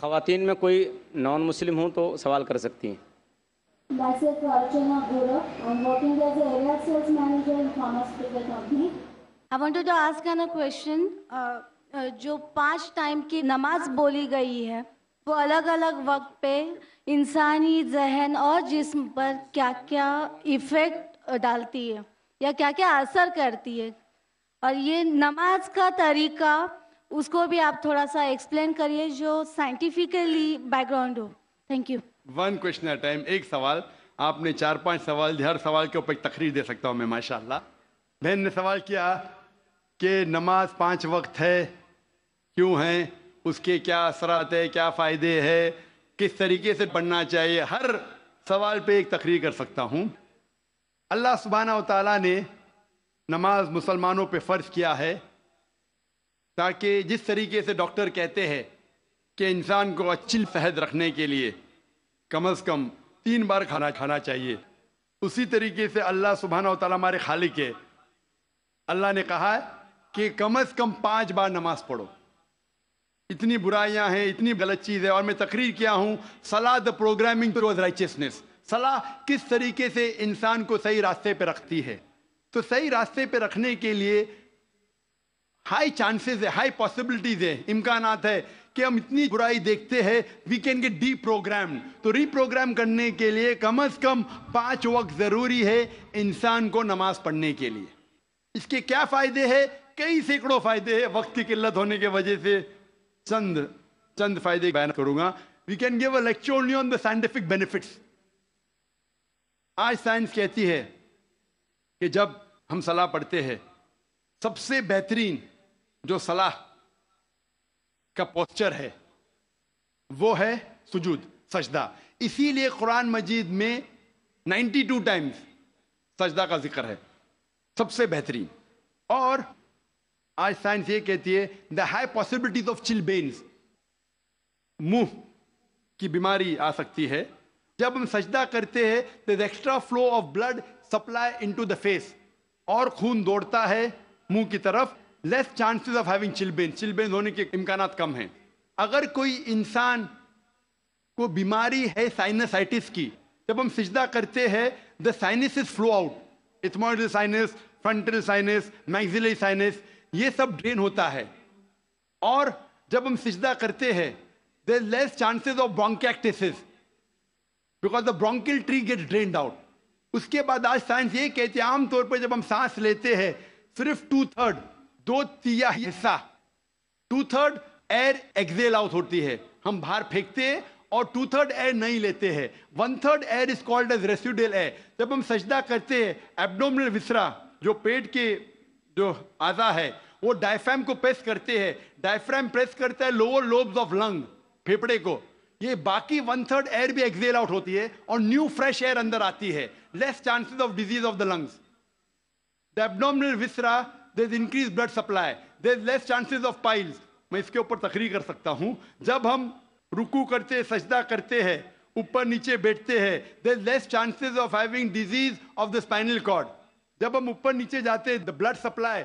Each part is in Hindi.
ख़वान में कोई नॉन मुस्लिम हो तो सवाल कर सकती हैं That's it, Archana Guru. I'm working question uh, uh, जो पांच टाइम की नमाज बोली गई है वो अलग अलग वक्त पे इंसानी जहन और जिस्म पर क्या क्या इफ़ेक्ट डालती है या क्या क्या असर करती है और ये नमाज का तरीका उसको भी आप थोड़ा सा एक्सप्लेन करिए जो साइंटिफिकली बैकग्राउंड हो thank you one question time एक सवाल आपने चार पांच सवाल हर सवाल के ऊपर तकरीर दे सकता हूं मैं माशाल्लाह बहन ने सवाल किया कि नमाज पांच वक्त है क्यों है उसके क्या असरात है क्या फ़ायदे है किस तरीके से पढ़ना चाहिए हर सवाल पे एक तकरीर कर सकता हूँ अल्लाह सुबहाना तला ने नमाज मुसलमानों पे फ़र्ज किया है ताकि जिस तरीके से डॉक्टर कहते हैं कि इंसान को अच्छी सेहत रखने के लिए कम अज़ कम तीन बार खाना खाना चाहिए उसी तरीके से अल्लाह सुबहाना तला हमारे खालिक है अल्लाह ने कहा है कि कम अज़ कम पाँच बार नमाज़ पढ़ो इतनी बुराइयां हैं इतनी गलत चीज़ है और मैं तकरीर किया हूँ सलाह द प्रोग्रामिंग टूवर्ड राइचियसनेस सलाह किस तरीके से इंसान को सही रास्ते पर रखती है तो सही रास्ते पर रखने के लिए हाई चांसेस है हाई पॉसिबिलिटीज है इम्कान है कि हम इतनी बुराई देखते हैं we can get deprogram तो रीप्रोग्राम करने के लिए कम अज कम पांच वक्त जरूरी है इंसान को नमाज पढ़ने के लिए इसके क्या फायदे है कई सैकड़ों फायदे है वक्त की किल्लत होने के वजह से चंद चंद फायदे बयान करूंगा we can give a lecture only on the scientific benefits आज साइंस कहती है कि जब हम सलाह पढ़ते हैं सबसे बेहतरीन जो सलाह का पोस्चर है वो है सुजूद सजदा इसीलिए कुरान मजीद में 92 टाइम्स सजदा का जिक्र है सबसे बेहतरीन और आज साइंस ये कहती है the high possibilities of chilblains मुंह की बीमारी आ सकती है जब हम सजदा करते हैं तो extra flow of blood supply into the face और खून दौड़ता है मुंह की तरफ less chances of having children children होने के इम्कान कम हैं अगर कोई इंसान को बीमारी है साइनसाइटिस की जब हम सिजदा करते हैं the sinus is flow out ethmoidal sinus frontal sinus maxillary sinus ये सब ड्रेन होता है और जब हम सिजदा करते हैं they less chances of bronchiectasis because the bronchial tree get drain out उसके बाद आज साइंस ये कहते हैं आमतौर पर जब हम सांस लेते हैं सिर्फ टू थर्ड दो तिया हिस्सा two third air exhale out होती है हम बाहर फेंकते हैं और टू थर्ड एयर नहीं लेते हैं one third air is called as residual air जब हम सजदा करते हैं एब्डोमिनल विसरा जो पेट के जो आजा है वो डायफ्राम को प्रेस करते हैं डायफ्राम प्रेस करता है लोअर लोब्स ऑफ लंग फेफड़े को ये बाकी वन थर्ड एयर भी एक्सेल आउट होती है और न्यू फ्रेश एयर अंदर आती है less chances of disease of the lungs the abdominal viscera there increase blood supply there less chances of piles मैं इसके ऊपर तकरीर कर सकता हूँ जब हम रुकू करते सजदा करते हैं ऊपर नीचे बैठते हैं there less chances of having disease of the spinal cord जब हम ऊपर नीचे जाते हैं the blood supply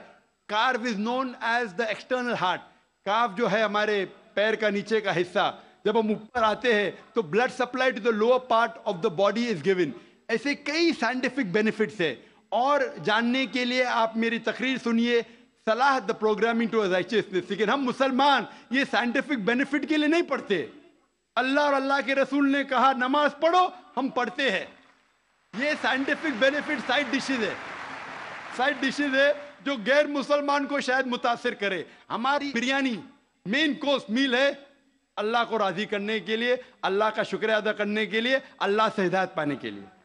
calf is known as the external heart calf जो है हमारे पैर का नीचे का हिस्सा जब हम ऊपर आते हैं तो blood supply to the lower part of the body is given ऐसे कई साइंटिफिक बेनिफिट्स है और जानने के लिए आप मेरी तकरीर सुनिए सलाह द प्रोग्रामिंग टू राइचियसनेस लेकिन हम मुसलमान ये साइंटिफिक बेनिफिट के लिए नहीं पढ़ते अल्लाह और अल्लाह के रसूल ने कहा नमाज पढ़ो हम पढ़ते हैं ये साइंटिफिक बेनिफिट साइड डिशेज है साइड डिशेज है जो गैर मुसलमान को शायद मुतासर करे हमारी बिरयानी मेन कोर्स मील है अल्लाह को राज़ी करने के लिए अल्लाह का शुक्रिया अदा करने के लिए अल्लाह से हिदायत पाने के लिए